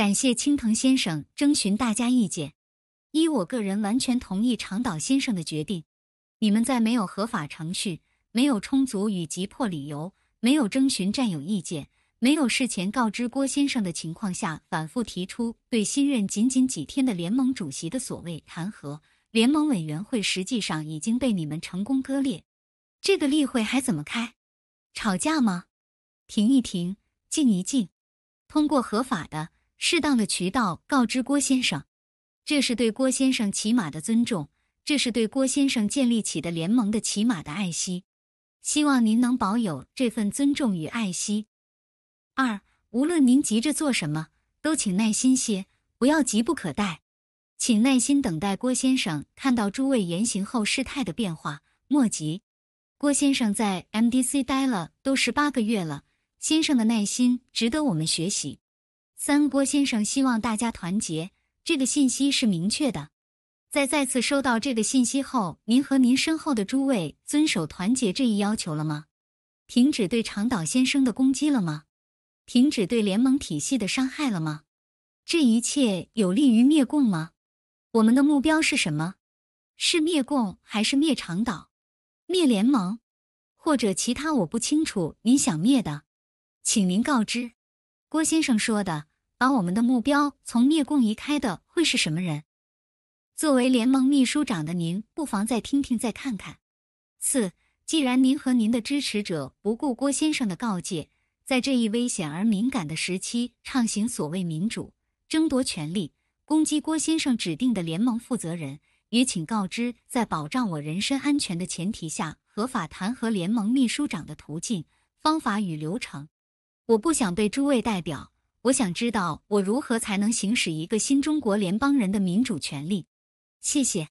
感谢青藤先生征询大家意见，依我个人完全同意长岛先生的决定。你们在没有合法程序、没有充足与急迫理由、没有征询战友意见、没有事前告知郭先生的情况下，反复提出对新任仅仅几天的联盟主席的所谓弹劾，联盟委员会实际上已经被你们成功割裂。这个例会还怎么开？吵架吗？停一停，静一静，通过合法的。适当的渠道告知郭先生，这是对郭先生起码的尊重，这是对郭先生建立起的联盟的起码的爱惜。希望您能保有这份尊重与爱惜。二，无论您急着做什么，都请耐心些，不要急不可待，请耐心等待郭先生看到诸位言行后事态的变化。莫急，郭先生在 MDC 待了都十八个月了，先生的耐心值得我们学习。三郭先生希望大家团结，这个信息是明确的。在再次收到这个信息后，您和您身后的诸位遵守团结这一要求了吗？停止对长岛先生的攻击了吗？停止对联盟体系的伤害了吗？这一切有利于灭共吗？我们的目标是什么？是灭共还是灭长岛、灭联盟，或者其他我不清楚您想灭的，请您告知。郭先生说的。把我们的目标从灭共移开的会是什么人？作为联盟秘书长的您，不妨再听听，再看看。四，既然您和您的支持者不顾郭先生的告诫，在这一危险而敏感的时期畅行所谓民主，争夺权力，攻击郭先生指定的联盟负责人，也请告知，在保障我人身安全的前提下，合法弹劾联盟秘书长的途径、方法与流程。我不想对诸位代表。我想知道我如何才能行使一个新中国联邦人的民主权利？谢谢。